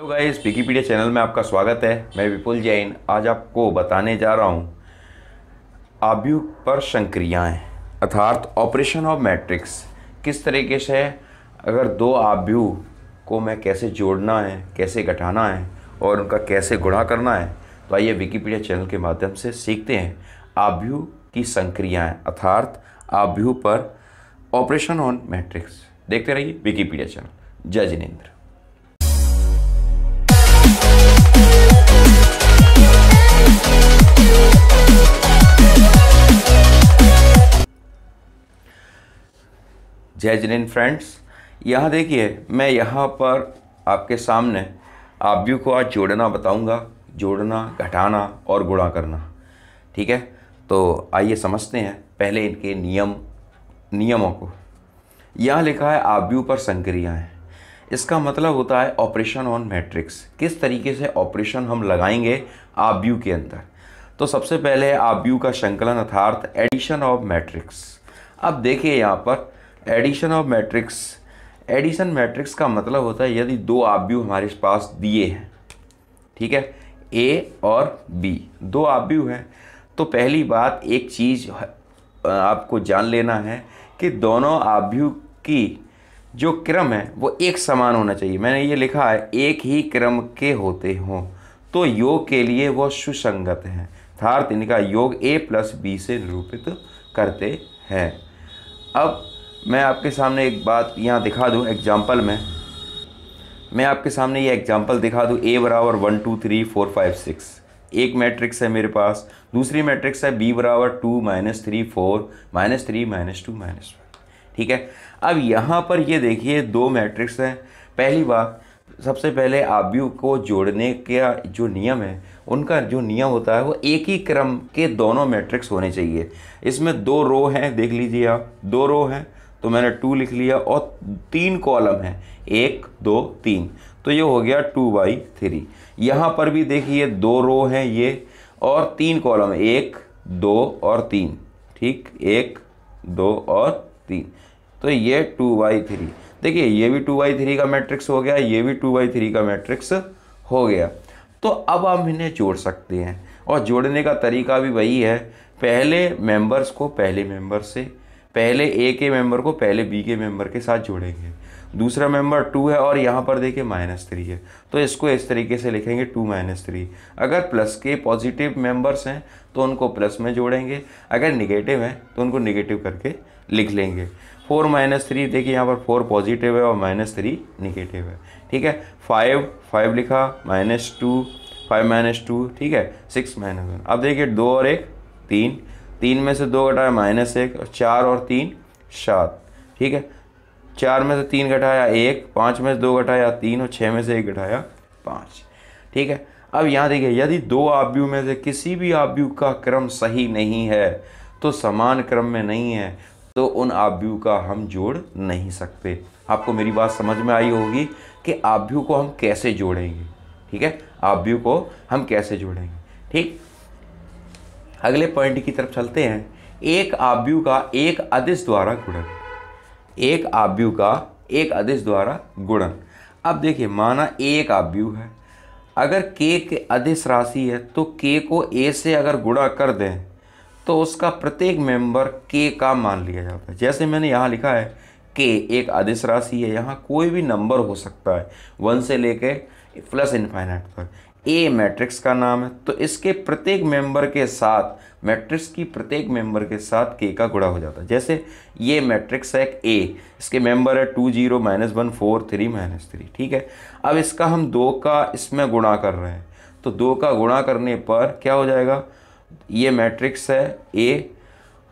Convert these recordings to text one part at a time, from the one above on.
hello guys Wikipedia channel में आपका स्वागत है मैं विपुल जैन आज आपको बताने जा रहा हूँ आब्यू पर संक्रियाएँ अर्थात ऑपरेशन ऑफ मैट्रिक्स किस तरीके से अगर दो आब्यू को मैं कैसे जोड़ना है कैसे घटाना है और उनका कैसे गुणा करना है तो आइए विकीपीडिया चैनल के माध्यम से सीखते हैं आभ्यु की संक्रियाएँ अर्थात आभ्यु पर ऑपरेशन ऑन मैट्रिक्स देखते रहिए विकीपीडिया चैनल जय जिनेन्द्र जय जिन फ्रेंड्स यहाँ देखिए मैं यहाँ पर आपके सामने व्यू को आज जोड़ना बताऊँगा जोड़ना घटाना और गुणा करना ठीक है तो आइए समझते हैं पहले इनके नियम नियमों को यहाँ लिखा है व्यू पर संक्रियाएँ इसका मतलब होता है ऑपरेशन ऑन मैट्रिक्स किस तरीके से ऑपरेशन हम लगाएंगे व्यू के अंदर तो सबसे पहले आप यू का संकलन अर्थार्थ एडिशन ऑफ मैट्रिक्स अब देखिए यहाँ पर addition of matrix addition matrix का मतलब होता है यदि दो आब्यू हमारे पास दिए हैं ठीक है ए और बी दो आब्यू हैं तो पहली बात एक चीज़ आपको जान लेना है कि दोनों आब्यू की जो क्रम है वो एक समान होना चाहिए मैंने ये लिखा है एक ही क्रम के होते हों तो योग के लिए वो सुसंगत हैं अर्थात इनका योग ए प्लस बी से निरूपित करते हैं अब मैं आपके सामने एक बात यहाँ दिखा दूँ एग्जाम्पल में मैं आपके सामने ये एग्जाम्पल दिखा दूँ ए बराबर one two three four five six एक मैट्रिक्स है मेरे पास दूसरी मैट्रिक्स है बी बराबर two minus three four minus three minus two minus one ठीक है अब यहाँ पर ये देखिए दो मैट्रिक्स हैं पहली बात सबसे पहले आबयू को जोड़ने का जो नियम है उनका जो नियम होता है वो एक ही क्रम के दोनों मैट्रिक्स होने चाहिए इसमें दो रो हैं देख लीजिए आप दो रो हैं तो मैंने टू लिख लिया और तीन कॉलम हैं एक दो तीन तो ये हो गया टू बाई थ्री यहाँ पर भी देखिए दो रो हैं ये और तीन कॉलम एक दो और तीन ठीक एक दो और तीन तो ये टू बाई थ्री देखिए ये भी टू बाई थ्री का मैट्रिक्स हो गया ये भी टू बाई थ्री का मैट्रिक्स हो गया तो अब हम इन्हें जोड़ सकते हैं और जोड़ने का तरीका भी वही है पहले मेंबर्स को पहले मेंबर से पहले ए के मेंबर को पहले बी के मेंबर के साथ जोड़ेंगे दूसरा मेंबर टू है और यहाँ पर देखिए माइनस थ्री है तो इसको इस तरीके से लिखेंगे टू माइनस थ्री अगर प्लस के पॉजिटिव मेंबर्स हैं तो उनको प्लस में जोड़ेंगे अगर निगेटिव हैं तो उनको निगेटिव करके लिख लेंगे फोर माइनस थ्री देखिए यहाँ पर फोर पॉजिटिव है और माइनस थ्री निगेटिव है ठीक है फाइव फाइव लिखा minus two five minus two ठीक है सिक्स माइनस वन अब देखिए दो और एक तीन तीन में से दो घटाया माइनस एक और चार और तीन सात ठीक है चार में से तीन घटाया एक पाँच में से दो घटाया तीन और छः में से एक घटाया पाँच ठीक है अब यहाँ देखिए यदि दो आव्यू में से किसी भी आव्यू का क्रम सही नहीं है तो समान क्रम में नहीं है तो उन आव्यू का हम जोड़ नहीं सकते आपको मेरी बात समझ में आई होगी कि आव्यू को हम कैसे जोड़ेंगे ठीक है आव्यू को हम कैसे जोड़ेंगे ठीक अगले पॉइंट की तरफ चलते हैं एक आव्यू का एक अदिश द्वारा गुणन एक आव्यू का एक अदिश द्वारा गुणन अब देखिए माना एक आव्यू है अगर के के अधिस राशि है तो के को ए से अगर गुणा कर दें तो उसका प्रत्येक मेंबर के का मान लिया जाता है जैसे मैंने यहाँ लिखा है के एक आदेश राशि है यहाँ कोई भी नंबर हो सकता है वन से लेके प्लस इनफाइनाइट तक ए मैट्रिक्स का नाम है तो इसके प्रत्येक मेंबर के साथ मैट्रिक्स की प्रत्येक मेंबर के साथ के का गुणा हो जाता है जैसे ये मैट्रिक्स है ए इसके मेंबर है two zero minus one four three minus three ठीक है अब इसका हम दो का इसमें गुणा कर रहे हैं तो दो का गुणा करने पर क्या हो जाएगा ये मैट्रिक्स है ए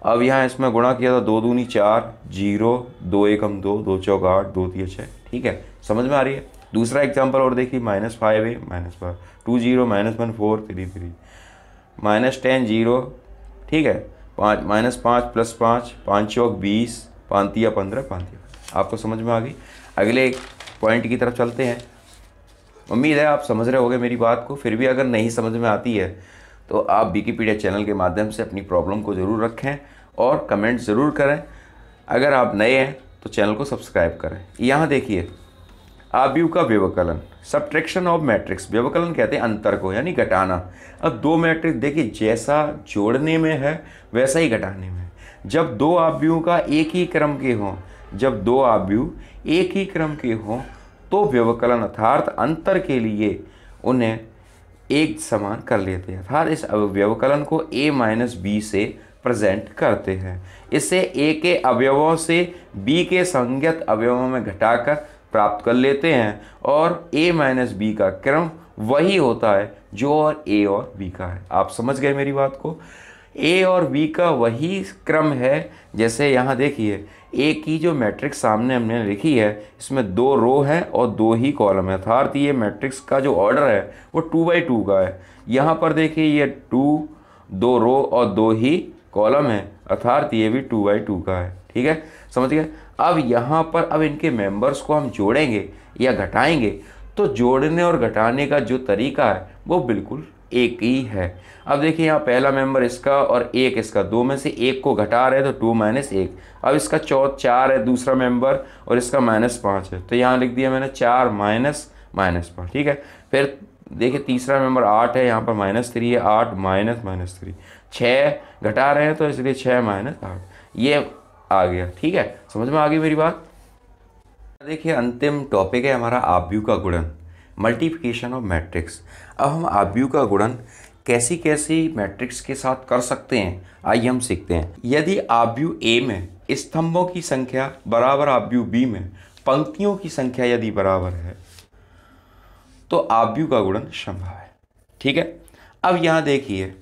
अब यहाँ इसमें गुणा किया था दो दूनी चार जीरो दो एकम दो दो चौक आठ दो तीन छः ठीक है समझ में आ रही है दूसरा एग्जाम्पल और देखिए minus five A minus five two zero minus one four three three minus ten zero ठीक है पाँच माइनस पाँच प्लस पाँच पाँच चौक बीस पाँतिया पंद्रह पानती आपको समझ में आ गई अगले पॉइंट की तरफ चलते हैं उम्मीद है आप समझ रहे होगे मेरी बात को फिर भी अगर नहीं समझ में आती है तो आप विकीपीडिया चैनल के माध्यम से अपनी प्रॉब्लम को ज़रूर रखें और कमेंट ज़रूर करें अगर आप नए हैं तो चैनल को सब्सक्राइब करें यहाँ देखिए आबयू का व्यवकलन सब्ट्रैक्शन ऑफ मैट्रिक्स व्यवकलन कहते हैं अंतर को यानी घटाना अब दो मैट्रिक्स देखिए जैसा जोड़ने में है वैसा ही घटाने में जब दो आबयू का एक ही क्रम के हों जब दो आबयू एक ही क्रम के हों तो व्यवकलन अर्थात अंतर के लिए उन्हें एक समान कर लेते हैं अर्थात इस अव्यवकलन को a माइनस बी से प्रेजेंट करते हैं इसे a के अवयवों से b के संज्ञत अवयवों में घटाकर प्राप्त कर लेते हैं और a माइनस बी का क्रम वही होता है जो और a और b का है आप समझ गए मेरी बात को a और b का वही क्रम है जैसे यहाँ देखिए एक ही जो मैट्रिक्स सामने हमने लिखी है इसमें दो रो हैं और दो ही कॉलम है अर्थात ये मैट्रिक्स का जो ऑर्डर है वो टू बाई टू का है यहाँ पर देखिए ये टू दो रो और दो ही कॉलम है अर्थात ये भी टू बाई टू का है ठीक है समझ गए अब यहाँ पर अब इनके मेंबर्स को हम जोड़ेंगे या घटाएंगे तो जोड़ने और घटाने का जो तरीका है वो बिल्कुल एक ही है अब देखिए यहाँ पहला मेंबर इसका और एक इसका दो में से एक को घटा रहे तो टू माइनस एक अब इसका चौथ चार है दूसरा मेंबर और इसका माइनस पाँच है तो यहाँ लिख दिया मैंने चार माइनस माइनस पाँच ठीक है फिर देखिए तीसरा मेंबर आठ है यहाँ पर माइनस थ्री है आठ माइनस माइनस थ्री छः घटा रहे हैं तो इसलिए छः माइनस आठ ये आ गया ठीक है समझ में आ गई मेरी बात देखिए अंतिम टॉपिक है हमारा आव्यू का गुणन मल्टीप्लिकेशन ऑफ मैट्रिक्स अब हम आबयू का गुणन कैसी कैसी मैट्रिक्स के साथ कर सकते हैं आइए हम सीखते हैं यदि आबयू ए में स्तंभों की संख्या बराबर आबयू बी में पंक्तियों की संख्या यदि बराबर है तो आबयू का गुणन संभव है ठीक है अब यहाँ देखिए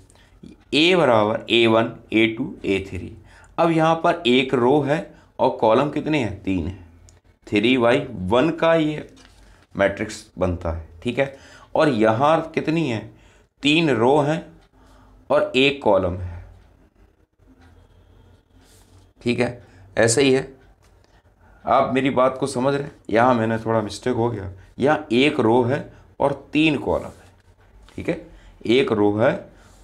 ए बराबर A one A two A three अब यहाँ पर एक रो है और कॉलम कितने हैं तीन है थ्री बाई वन का ये मैट्रिक्स बनता है ठीक है और यहाँ कितनी है तीन रो हैं और एक कॉलम है ठीक है ऐसे ही है आप मेरी बात को समझ रहे हैं यहाँ मैंने थोड़ा मिस्टेक हो गया यहाँ एक रो है और तीन कॉलम है ठीक है एक रो है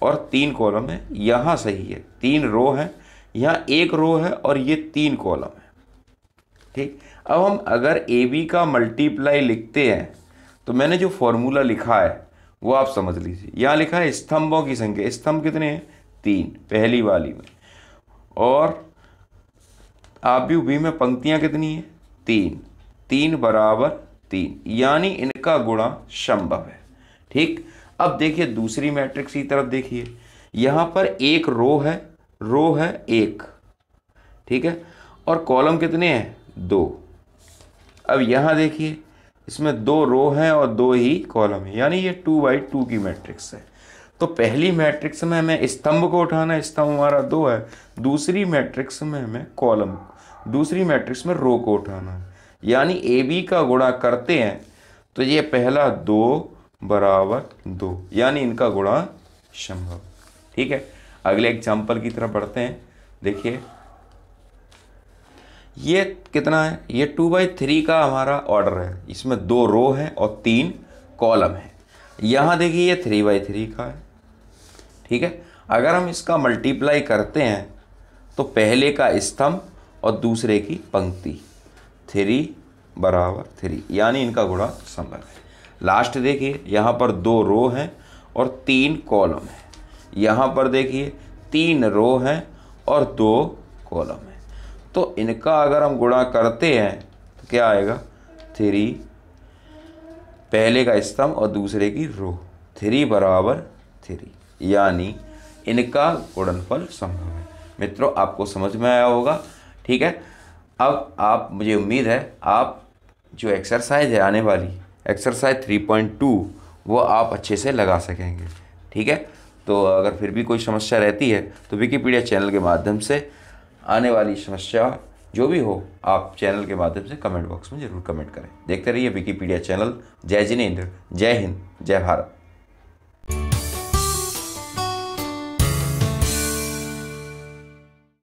और तीन कॉलम है यहाँ सही है तीन रो है यहाँ एक रो है और ये तीन कॉलम है ठीक अब हम अगर ए बी का मल्टीप्लाई लिखते हैं तो मैंने जो फॉर्मूला लिखा है वो आप समझ लीजिए यहाँ लिखा है स्तंभों की संख्या स्तंभ कितने हैं तीन पहली वाली में और आप भी उभी में पंक्तियाँ कितनी हैं तीन तीन बराबर तीन यानी इनका गुणा संभव है ठीक अब देखिए दूसरी मैट्रिक्स की तरफ देखिए यहाँ पर एक रो है रो है एक ठीक है और कॉलम कितने हैं दो अब यहाँ देखिए इसमें दो रो हैं और दो ही कॉलम है यानी ये टू बाई टू की मैट्रिक्स है तो पहली मैट्रिक्स में हमें स्तंभ को उठाना है स्तंभ हमारा दो है दूसरी मैट्रिक्स में हमें कॉलम दूसरी मैट्रिक्स में रो को उठाना है यानी ए बी का गुणा करते हैं तो ये पहला दो बराबर दो यानी इनका गुणा संभव ठीक है अगले एग्जाम्पल की तरफ बढ़ते हैं देखिए ये कितना है ये टू बाई थ्री का हमारा ऑर्डर है इसमें दो रो हैं और तीन कॉलम है यहाँ देखिए ये थ्री बाई थ्री का है ठीक है अगर हम इसका मल्टीप्लाई करते हैं तो पहले का स्तंभ और दूसरे की पंक्ति थ्री बराबर थ्री यानी इनका गुणा संभव है लास्ट देखिए यहाँ पर दो रो हैं और तीन कॉलम है यहाँ पर देखिए तीन रो हैं और दो कॉलम तो इनका अगर हम गुणा करते हैं तो क्या आएगा थ्री पहले का स्तंभ और दूसरे की रो थ्री बराबर थ्री यानी इनका गुणनफल संभव है मित्रों आपको समझ में आया होगा ठीक है अब आप मुझे उम्मीद है आप जो एक्सरसाइज है आने वाली एक्सरसाइज थ्री पॉइंट टू वो आप अच्छे से लगा सकेंगे ठीक है तो अगर फिर भी कोई समस्या रहती है तो विकीपीडिया चैनल के माध्यम से आने वाली समस्या जो भी हो आप चैनल के माध्यम से कमेंट बॉक्स में जरूर कमेंट करें देखते रहिए विकीपीडिया चैनल जय जिनेन्द्र जय हिंद जय भारत